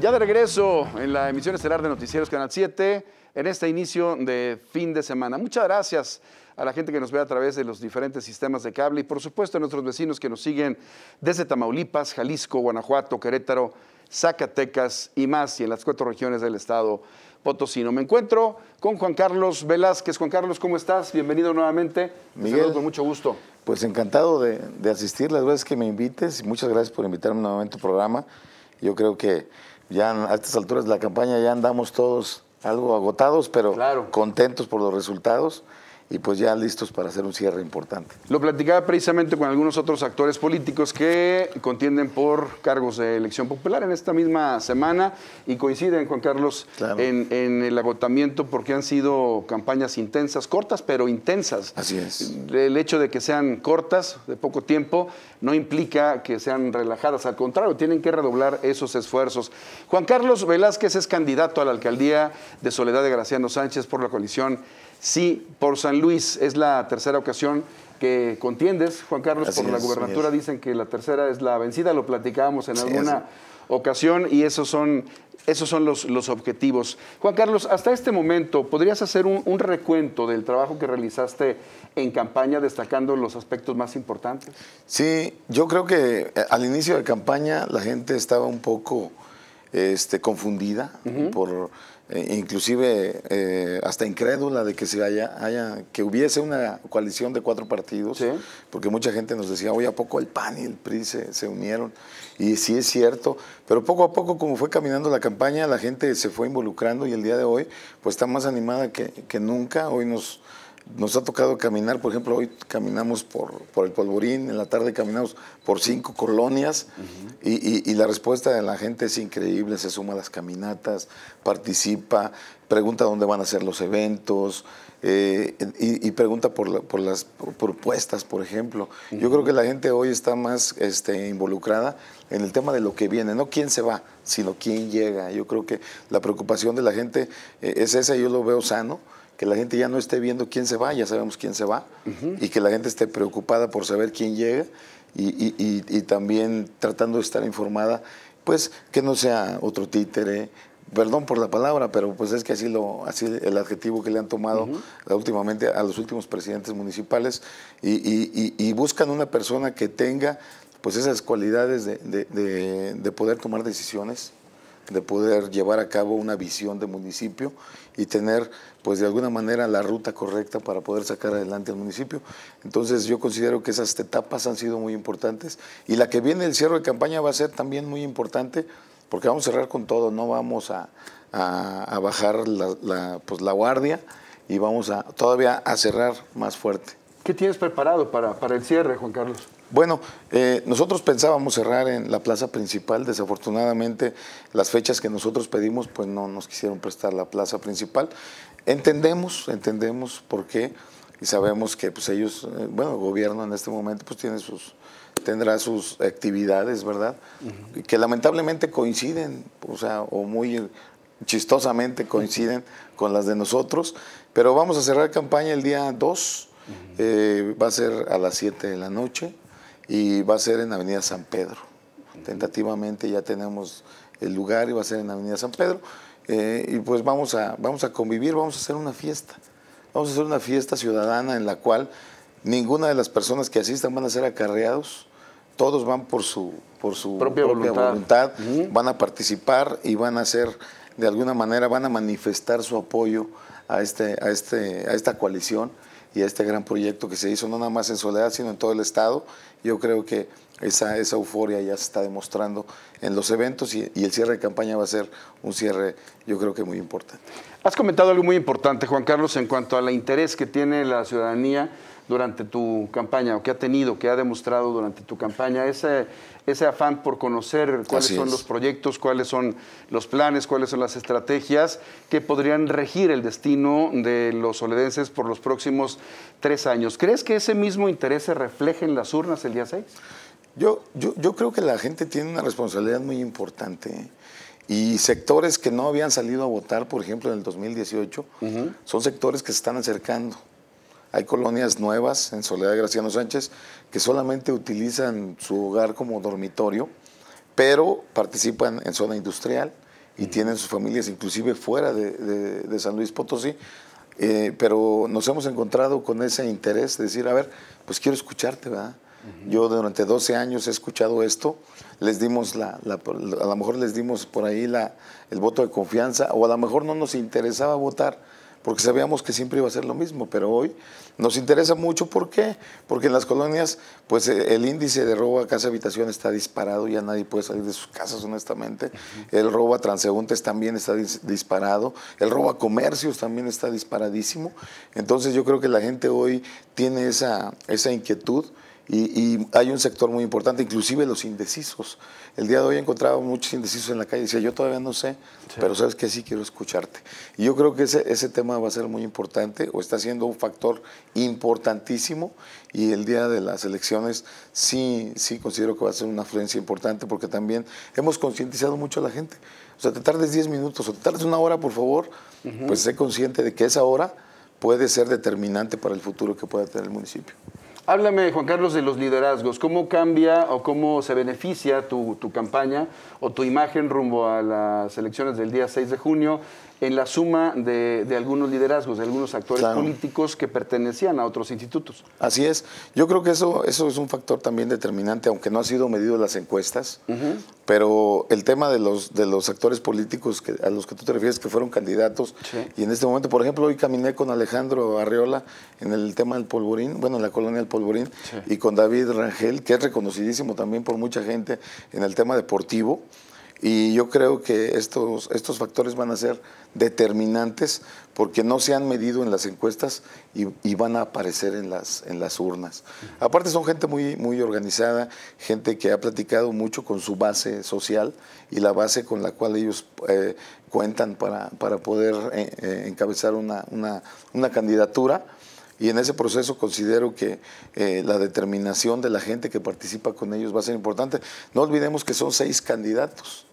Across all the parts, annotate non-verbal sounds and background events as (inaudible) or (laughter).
Ya de regreso en la emisión estelar de Noticieros Canal 7, en este inicio de fin de semana. Muchas gracias a la gente que nos ve a través de los diferentes sistemas de cable y por supuesto a nuestros vecinos que nos siguen desde Tamaulipas, Jalisco, Guanajuato, Querétaro, Zacatecas y más, y en las cuatro regiones del estado potosino. Me encuentro con Juan Carlos Velázquez. Juan Carlos, ¿cómo estás? Bienvenido nuevamente. Miguel, con mucho gusto. Pues encantado de, asistir las veces que me invites y muchas gracias por invitarme nuevamente al programa. Yo creo que ya a estas alturas de la campaña ya andamos todos algo agotados, pero contentos por los resultados y pues ya listos para hacer un cierre importante. Lo platicaba precisamente con algunos otros actores políticos que contienden por cargos de elección popular en esta misma semana y coinciden, Juan Carlos, en, en, el agotamiento porque han sido campañas intensas, cortas pero intensas. Así es. El hecho de que sean cortas, de poco tiempo, no implica que sean relajadas, al contrario, tienen que redoblar esos esfuerzos. Juan Carlos Velázquez es candidato a la alcaldía de Soledad de Graciano Sánchez por la coalición Sí, por San Luis es la tercera ocasión que contiendes, Juan Carlos, por la gubernatura. Dicen que la tercera es la vencida, lo platicábamos en alguna ocasión y esos son, esos son los, los, objetivos. Juan Carlos, hasta este momento, ¿podrías hacer un, recuento del trabajo que realizaste en campaña, destacando los aspectos más importantes? Sí, yo creo que eh, al inicio de campaña la gente estaba un poco... Este, confundida por eh, inclusive eh, hasta incrédula de que se haya, que hubiese una coalición de cuatro partidos, porque mucha gente nos decía, hoy ¿a poco el PAN y el PRI se, unieron? Y sí es cierto, pero poco a poco, como fue caminando la campaña, la gente se fue involucrando y el día de hoy, pues está más animada que, que nunca. Hoy nos nos ha tocado caminar, por ejemplo, hoy caminamos por, el polvorín, en la tarde caminamos por cinco colonias y, la respuesta de la gente es increíble, se suma a las caminatas, participa, pregunta dónde van a ser los eventos eh, y, pregunta por, las propuestas, por ejemplo. Yo creo que la gente hoy está más este, involucrada en el tema de lo que viene, no quién se va, sino quién llega. Yo creo que la preocupación de la gente eh, es esa, yo lo veo sano que la gente ya no esté viendo quién se va, ya sabemos quién se va, y que la gente esté preocupada por saber quién llega y, también tratando de estar informada, pues que no sea otro títere. Perdón por la palabra, pero pues es que así lo, así el adjetivo que le han tomado últimamente a los últimos presidentes municipales y buscan una persona que tenga pues esas cualidades de, poder tomar decisiones, de poder llevar a cabo una visión de municipio y tener, pues de alguna manera, la ruta correcta para poder sacar adelante al municipio. Entonces yo considero que esas etapas han sido muy importantes y la que viene el cierre de campaña va a ser también muy importante porque vamos a cerrar con todo, no vamos a, bajar la, la, pues, la guardia y vamos a todavía a cerrar más fuerte. ¿Qué tienes preparado para, para el cierre, Juan Carlos? Bueno, eh, nosotros pensábamos cerrar en la plaza principal. Desafortunadamente, las fechas que nosotros pedimos, pues no nos quisieron prestar la plaza principal. Entendemos, entendemos por qué y sabemos que pues ellos, eh, bueno, el gobierno en este momento pues tiene sus, tendrá sus actividades, ¿verdad? Que lamentablemente coinciden, o sea, o muy chistosamente coinciden con las de nosotros. Pero vamos a cerrar campaña el día 2 eh, va a ser a las 7 de la noche y va a ser en Avenida San Pedro. Tentativamente ya tenemos el lugar y va a ser en Avenida San Pedro. Eh, y pues vamos a, vamos a convivir, vamos a hacer una fiesta. Vamos a hacer una fiesta ciudadana en la cual ninguna de las personas que asistan van a ser acarreados. Todos van por su, por su propia, voluntad, van a participar y van a ser, de alguna manera, van a manifestar su apoyo a, este, a, este, a esta coalición y este gran proyecto que se hizo no nada más en Soledad, sino en todo el estado. Yo creo que esa, esa euforia ya se está demostrando en los eventos y, y, el cierre de campaña va a ser un cierre yo creo que muy importante. Has comentado algo muy importante, Juan Carlos, en cuanto al interés que tiene la ciudadanía durante tu campaña o que ha tenido, que ha demostrado durante tu campaña, ese, ese afán por conocer cuáles son los proyectos, cuáles son los planes, cuáles son las estrategias que podrían regir el destino de los soledenses por los próximos tres años. ¿Crees que ese mismo interés se refleje en las urnas el día 6? Yo, yo, creo que la gente tiene una responsabilidad muy importante y sectores que no habían salido a votar, por ejemplo, en el 2018, son sectores que se están acercando. Hay colonias nuevas en Soledad de Graciano Sánchez que solamente utilizan su hogar como dormitorio, pero participan en zona industrial y tienen sus familias inclusive fuera de, San Luis Potosí. Eh, pero nos hemos encontrado con ese interés decir, a ver, pues quiero escucharte, ¿verdad? Yo durante 12 años he escuchado esto, les dimos la, a lo mejor les dimos por ahí la, el voto de confianza, o a lo mejor no nos interesaba votar, porque sabíamos que siempre iba a ser lo mismo, pero hoy nos interesa mucho. ¿Por qué? Porque en las colonias, pues eh, el índice de robo a casa habitación está disparado, ya nadie puede salir de sus casas, honestamente. El robo a transeúntes también está disparado, el robo a comercios también está disparadísimo. Entonces yo creo que la gente hoy tiene esa, esa inquietud. Y, hay un sector muy importante, inclusive los indecisos. El día de hoy he muchos indecisos en la calle. Decía, yo todavía no sé, pero sabes que sí quiero escucharte. Y yo creo que ese, ese tema va a ser muy importante o está siendo un factor importantísimo. Y el día de las elecciones sí, sí considero que va a ser una afluencia importante porque también hemos concientizado mucho a la gente. O sea, te tardes 10 minutos o te tardes una hora, por favor, pues sé consciente de que esa hora puede ser determinante para el futuro que pueda tener el municipio. Háblame, Juan Carlos, de los liderazgos. ¿Cómo cambia o cómo se beneficia tu, campaña o tu imagen rumbo a las elecciones del día 6 de junio? en la suma de, algunos liderazgos, de algunos actores políticos que pertenecían a otros institutos. Así es. Yo creo que eso, eso es un factor también determinante, aunque no ha sido medido en las encuestas, pero el tema de los, de los actores políticos a los que tú te refieres que fueron candidatos, y en este momento, por ejemplo, hoy caminé con Alejandro Arriola en el tema del polvorín, bueno, en la colonia del polvorín, y con David Rangel, que es reconocidísimo también por mucha gente en el tema deportivo. Y yo creo que estos, estos factores van a ser determinantes porque no se han medido en las encuestas y, van a aparecer en las, en las urnas. Aparte son gente muy, muy organizada, gente que ha platicado mucho con su base social y la base con la cual ellos eh, cuentan para, poder eh, eh, encabezar una, candidatura. Y en ese proceso considero que la determinación de la gente que participa con ellos va a ser importante. No olvidemos que son seis candidatos.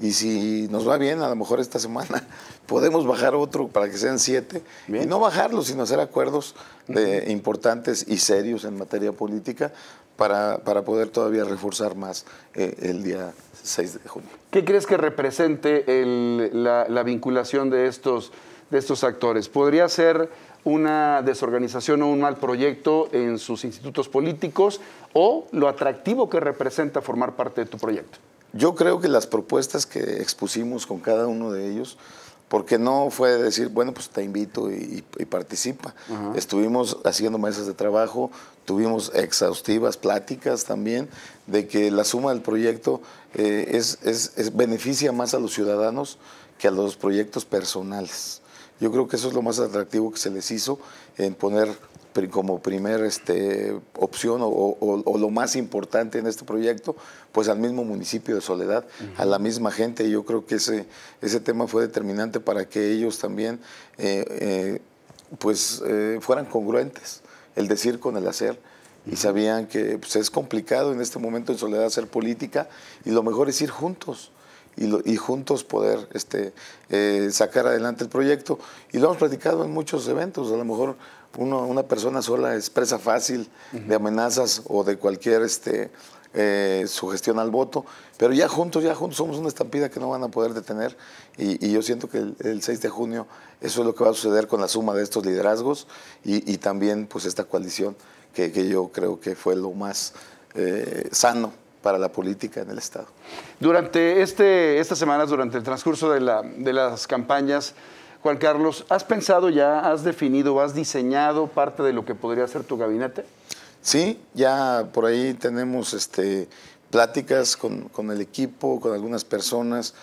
Y si nos va bien, a lo mejor esta semana (laughs) podemos bajar otro para que sean siete. Y no bajarlo, sino hacer acuerdos importantes y serios en materia política para, poder todavía reforzar más eh, el día 6 de junio. ¿Qué crees que represente la, la, vinculación de estos, de estos actores? ¿Podría ser una desorganización o un mal proyecto en sus institutos políticos o lo atractivo que representa formar parte de tu proyecto? Yo creo que las propuestas que expusimos con cada uno de ellos, porque no fue decir, bueno, pues te invito y, participa. Estuvimos haciendo mesas de trabajo, tuvimos exhaustivas pláticas también de que la suma del proyecto eh, es, beneficia más a los ciudadanos que a los proyectos personales. Yo creo que eso es lo más atractivo que se les hizo en poner como primer este, opción o, lo más importante en este proyecto, pues al mismo municipio de Soledad, a la misma gente. Yo creo que ese, ese tema fue determinante para que ellos también eh, eh, pues, eh, fueran congruentes, el decir con el hacer. Y sabían que pues, es complicado en este momento en Soledad hacer política y lo mejor es ir juntos. Y, juntos poder este, sacar adelante el proyecto. Y lo hemos platicado en muchos eventos, a lo mejor una persona sola es presa fácil de amenazas o de cualquier este, eh, sugestión al voto, pero ya juntos, ya juntos somos una estampida que no van a poder detener y, yo siento que el, 6 de junio eso es lo que va a suceder con la suma de estos liderazgos y, también pues esta coalición que, yo creo que fue lo más eh, sano para la política en el Estado. Durante este, estas semanas, durante el transcurso de, de las campañas, Juan Carlos, ¿has pensado ya, has definido, has diseñado parte de lo que podría ser tu gabinete? Sí, ya por ahí tenemos este, pláticas con, con el equipo, con algunas personas,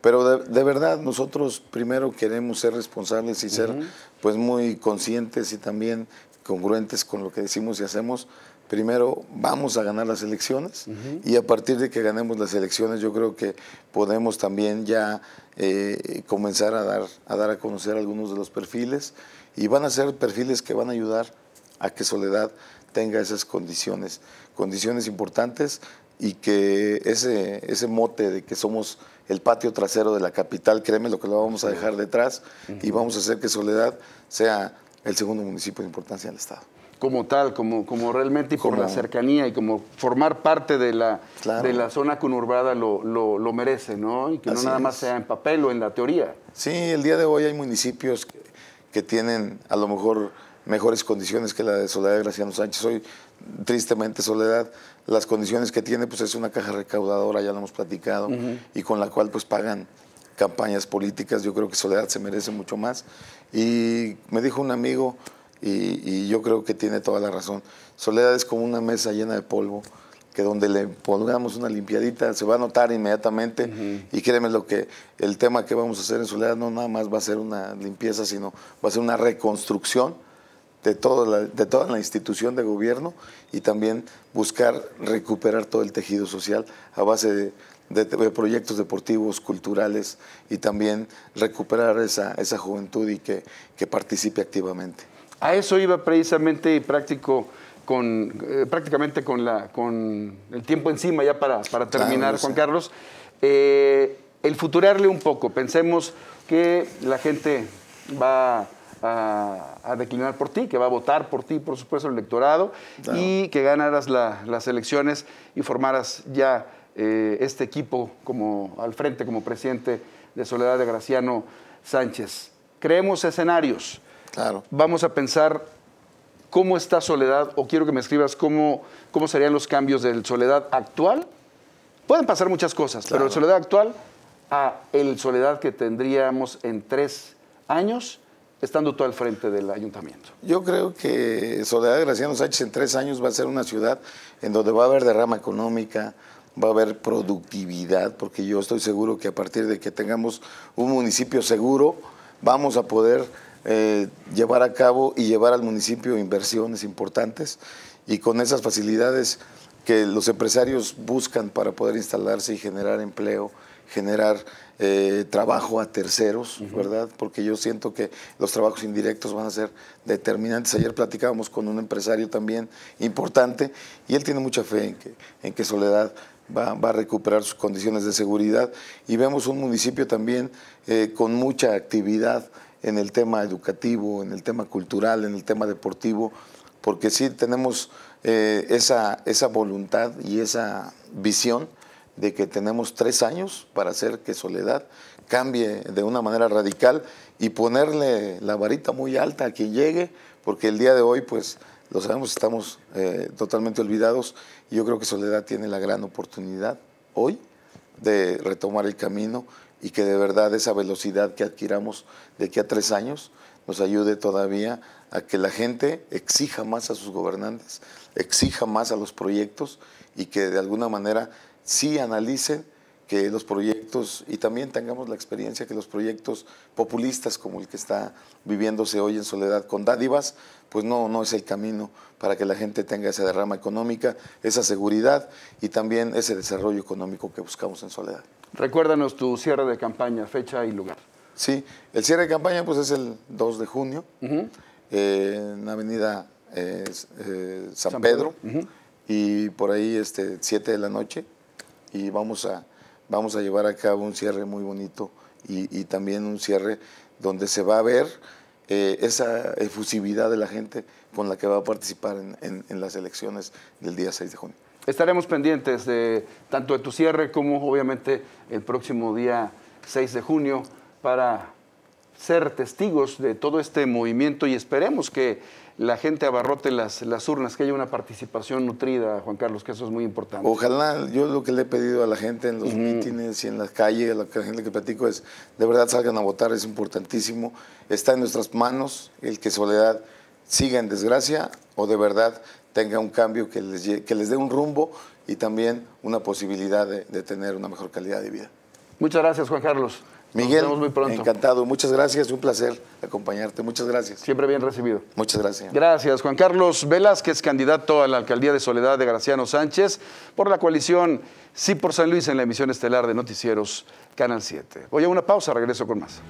pero de, verdad nosotros primero queremos ser responsables y ser pues muy conscientes y también congruentes con lo que decimos y hacemos primero vamos a ganar las elecciones y a partir de que ganemos las elecciones yo creo que podemos también ya eh, comenzar a dar, a dar a conocer algunos de los perfiles y van a ser perfiles que van a ayudar a que Soledad tenga esas condiciones, condiciones importantes y que ese, ese mote de que somos el patio trasero de la capital, créeme lo que lo vamos a dejar detrás y vamos a hacer que Soledad sea el segundo municipio de importancia del Estado como tal, como, como realmente por la cercanía y como formar parte de la, de la zona conurbada lo, merece, ¿no? Y que no nada más sea en papel o en la teoría. Sí, el día de hoy hay municipios que, tienen a lo mejor mejores condiciones que la de Soledad de Graciano Sánchez. Hoy, tristemente, Soledad, las condiciones que tiene, pues es una caja recaudadora, ya lo hemos platicado, y con la cual pues pagan campañas políticas. Yo creo que Soledad se merece mucho más. Y me dijo un amigo, y, yo creo que tiene toda la razón. Soledad es como una mesa llena de polvo, que donde le pongamos una limpiadita se va a notar inmediatamente y créeme lo que el tema que vamos a hacer en Soledad no nada más va a ser una limpieza, sino va a ser una reconstrucción de toda, la, de toda la institución de gobierno y también buscar recuperar todo el tejido social a base de, proyectos deportivos, culturales y también recuperar esa, juventud y que participe activamente. A eso iba precisamente y práctico con, eh, prácticamente con, la, con el tiempo encima ya para, terminar, Juan Carlos. Eh, el futurarle un poco, pensemos que la gente va a, declinar por ti, que va a votar por ti, por supuesto, el electorado, y que ganaras las elecciones y formaras ya eh, este equipo como al frente, como presidente de Soledad de Graciano Sánchez. Creemos escenarios Vamos a pensar cómo está Soledad, o quiero que me escribas cómo, cómo serían los cambios del Soledad actual. Pueden pasar muchas cosas, pero el Soledad actual a el Soledad que tendríamos en tres años estando todo al frente del ayuntamiento? Yo creo que Soledad Graciano Sánchez en tres años va a ser una ciudad en donde va a haber derrama económica, va a haber productividad, porque yo estoy seguro que a partir de que tengamos un municipio seguro, vamos a poder eh, llevar a cabo y llevar al municipio inversiones importantes y con esas facilidades que los empresarios buscan para poder instalarse y generar empleo, generar eh, trabajo a terceros, ¿verdad? Porque yo siento que los trabajos indirectos van a ser determinantes. Ayer platicábamos con un empresario también importante y él tiene mucha fe en que, en Soledad va, a recuperar sus condiciones de seguridad y vemos un municipio también eh, con mucha actividad en el tema educativo, en el tema cultural, en el tema deportivo, porque sí tenemos eh, esa, voluntad y esa visión de que tenemos tres años para hacer que Soledad cambie de una manera radical y ponerle la varita muy alta a quien llegue, porque el día de hoy, pues, lo sabemos, estamos eh, totalmente olvidados y yo creo que Soledad tiene la gran oportunidad hoy de retomar el camino y que de verdad esa velocidad que adquiramos de aquí a tres años nos ayude todavía a que la gente exija más a sus gobernantes, exija más a los proyectos y que de alguna manera sí analicen que los proyectos, y también tengamos la experiencia que los proyectos populistas como el que está viviéndose hoy en soledad con dádivas, pues no, no es el camino para que la gente tenga esa derrama económica, esa seguridad y también ese desarrollo económico que buscamos en soledad. Recuérdanos tu cierre de campaña, fecha y lugar. Sí, el cierre de campaña pues es el 2 de junio, eh, en la avenida eh, eh, San, Pedro, y por ahí este, 7 de la noche, y vamos a, vamos a llevar a cabo un cierre muy bonito y, también un cierre donde se va a ver esa efusividad de la gente con la que va a participar en las elecciones del día 6 de junio estaremos pendientes de tanto de tu cierre como obviamente el próximo día 6 de junio para ser testigos de todo este movimiento y esperemos que la gente abarrote las, las urnas, que haya una participación nutrida, Juan Carlos, que eso es muy importante. Ojalá, yo lo que le he pedido a la gente en los mítines y en las calles, a la gente que platico es, de verdad salgan a votar, es importantísimo, está en nuestras manos el que Soledad siga en desgracia o de verdad tenga un cambio que les, que les dé un rumbo y también una posibilidad de, tener una mejor calidad de vida. Muchas gracias, Juan Carlos. Miguel, encantado. Muchas gracias, un placer acompañarte. Muchas gracias. Siempre bien recibido. Muchas gracias. Gracias, Juan Carlos Velázquez, candidato a la alcaldía de Soledad de Graciano Sánchez por la coalición Sí por San Luis en la emisión estelar de Noticieros Canal 7. Voy a una pausa, regreso con más.